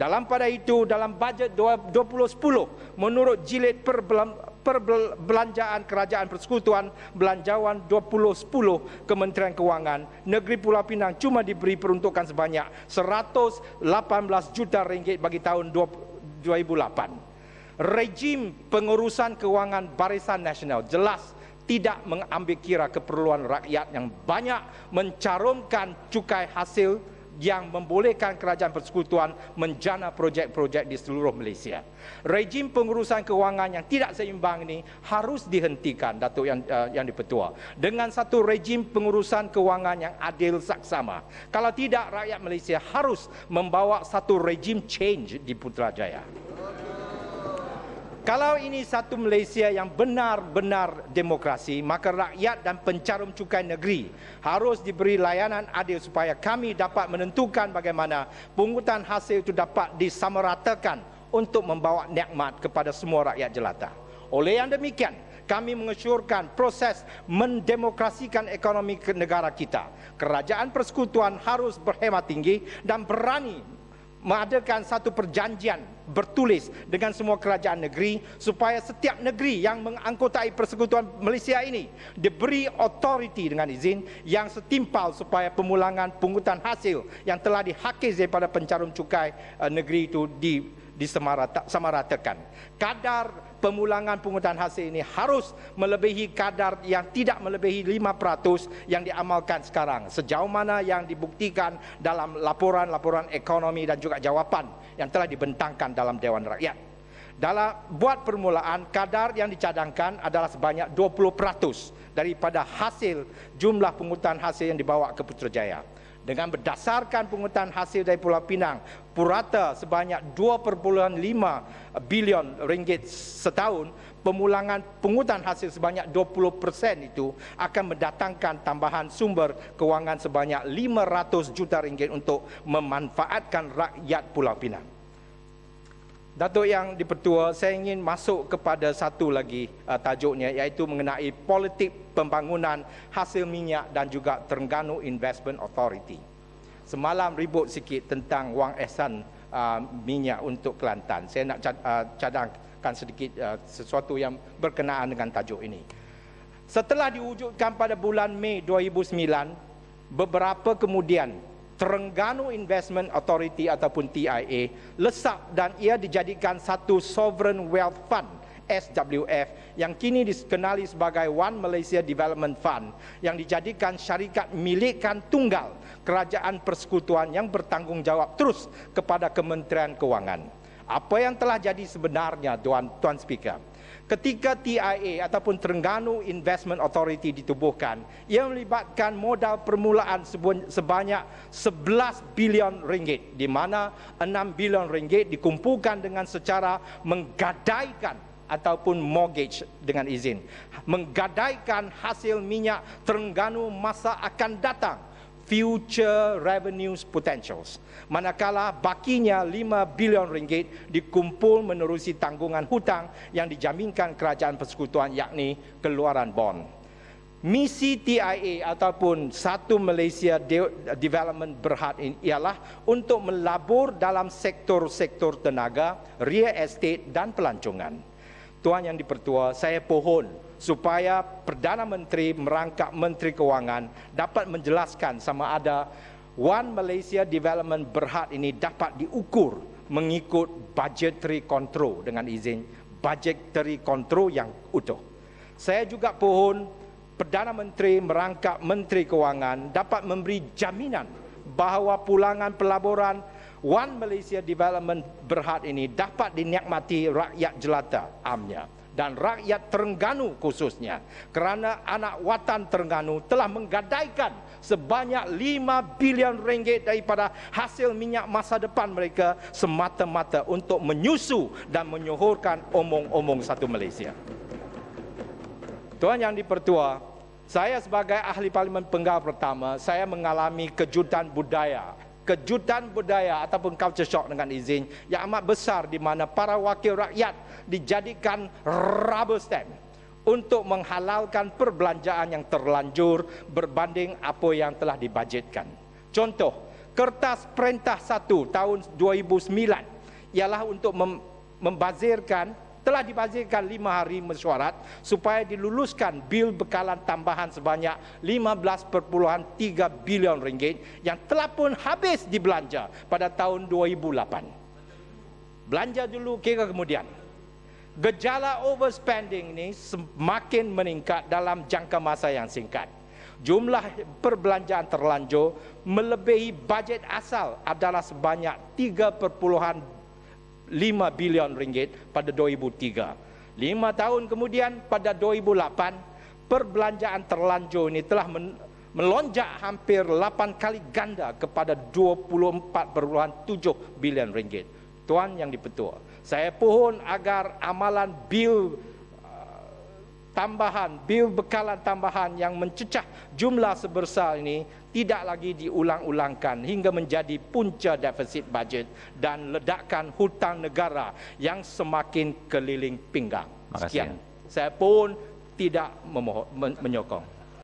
Dalam pada itu dalam bajet 2010 menurut jilid perbelanjaan kerajaan persekutuan belanjawan 2010 Kementerian Kewangan Negeri Pulau Pinang cuma diberi peruntukan sebanyak 118 juta ringgit bagi tahun 2008 rejim pengurusan kewangan Barisan Nasional jelas tidak mengambil kira keperluan rakyat yang banyak mencarumkan cukai hasil yang membolehkan kerajaan persekutuan menjana projek-projek di seluruh Malaysia. Rejim pengurusan kewangan yang tidak seimbang ini harus dihentikan, Datuk yang, uh, eh, yang dipetua. Dengan satu rejim pengurusan kewangan yang adil saksama. Kalau tidak, rakyat Malaysia harus membawa satu rejim change di Putrajaya. Kalau ini satu Malaysia yang benar-benar demokrasi, maka rakyat dan pencarum cukai negeri harus diberi layanan adil supaya kami dapat menentukan bagaimana pungutan hasil itu dapat disamaratakan untuk membawa nikmat kepada semua rakyat jelata. Oleh yang demikian, kami mengesyorkan proses mendemokrasikan ekonomi negara kita. Kerajaan persekutuan harus berhemat tinggi dan berani mengadakan satu perjanjian bertulis dengan semua kerajaan negeri supaya setiap negeri yang mengangkutai persekutuan Malaysia ini diberi authority dengan izin yang setimpal supaya pemulangan pungutan hasil yang telah dihakis daripada pencarum cukai eh, negeri itu di, disamaratakan. Kadar pemulangan pungutan hasil ini harus melebihi kadar yang tidak melebihi 5% yang diamalkan sekarang. Sejauh mana yang dibuktikan dalam laporan-laporan ekonomi dan juga jawapan yang telah dibentangkan dalam Dewan Rakyat. Dalam buat permulaan, kadar yang dicadangkan adalah sebanyak 20% daripada hasil jumlah pungutan hasil yang dibawa ke Putrajaya dengan berdasarkan pungutan hasil dari Pulau Pinang purata sebanyak 2.5 bilion ringgit setahun pemulangan pungutan hasil sebanyak 20% itu akan mendatangkan tambahan sumber kewangan sebanyak 500 juta ringgit untuk memanfaatkan rakyat Pulau Pinang. Datuk Yang Dipertua, saya ingin masuk kepada satu lagi uh, tajuknya iaitu mengenai politik pembangunan hasil minyak dan juga Terengganu Investment Authority. Semalam ribut sikit tentang wang ehsan uh, minyak untuk Kelantan. Saya nak uh, cadangkan sedikit uh, sesuatu yang berkenaan dengan tajuk ini. Setelah diwujudkan pada bulan Mei 2009, beberapa kemudian Terengganu Investment Authority ataupun TIA lesap dan ia dijadikan satu Sovereign Wealth Fund SWF yang kini dikenali sebagai One Malaysia Development Fund yang dijadikan syarikat milikan tunggal kerajaan persekutuan yang bertanggungjawab terus kepada Kementerian Kewangan apa yang telah jadi sebenarnya tuan tuan speaker ketika TIA ataupun Terengganu Investment Authority ditubuhkan ia melibatkan modal permulaan sebanyak 11 bilion ringgit di mana 6 bilion ringgit dikumpulkan dengan secara menggadaikan ataupun mortgage dengan izin menggadaikan hasil minyak Terengganu masa akan datang future revenues potentials. Manakala bakinya 5 bilion ringgit dikumpul menerusi tanggungan hutang yang dijaminkan kerajaan persekutuan yakni keluaran bond. Misi TIA ataupun Satu Malaysia Development Berhad ialah untuk melabur dalam sektor-sektor tenaga, real estate dan pelancongan. Tuan Yang Dipertua, saya pohon supaya Perdana Menteri merangkap Menteri Kewangan dapat menjelaskan sama ada One Malaysia Development Berhad ini dapat diukur mengikut budgetary control dengan izin budgetary control yang utuh. Saya juga pohon Perdana Menteri merangkap Menteri Kewangan dapat memberi jaminan bahawa pulangan pelaburan One Malaysia Development Berhad ini dapat dinikmati rakyat jelata amnya dan rakyat Terengganu khususnya kerana anak watan Terengganu telah menggadaikan sebanyak 5 bilion ringgit daripada hasil minyak masa depan mereka semata-mata untuk menyusu dan menyohorkan omong-omong satu Malaysia. Tuan yang dipertua, saya sebagai ahli parlimen penggal pertama, saya mengalami kejutan budaya kejutan budaya ataupun culture shock dengan izin yang amat besar di mana para wakil rakyat dijadikan rubber stamp untuk menghalalkan perbelanjaan yang terlanjur berbanding apa yang telah dibajetkan. Contoh, kertas perintah 1 tahun 2009 ialah untuk mem- membazirkan telah dibazirkan lima hari mesyuarat supaya diluluskan bil bekalan tambahan sebanyak 15.3 bilion ringgit yang telah pun habis dibelanja pada tahun 2008. Belanja dulu kira kemudian. Gejala overspending ini semakin meningkat dalam jangka masa yang singkat. Jumlah perbelanjaan terlanjur melebihi bajet asal adalah sebanyak 3.2 5 bilion ringgit pada 2003. Lima tahun kemudian pada 2008, perbelanjaan terlanjur ini telah melonjak hampir 8 kali ganda kepada 24.7 bilion ringgit. Tuan yang dipetua, saya pohon agar amalan bil uh, tambahan, bil bekalan tambahan yang mencecah jumlah sebesar ini tidak lagi diulang-ulangkan hingga menjadi punca defisit bajet dan ledakan hutang negara yang semakin keliling pinggang. Sekian. Saya pun tidak menyokong.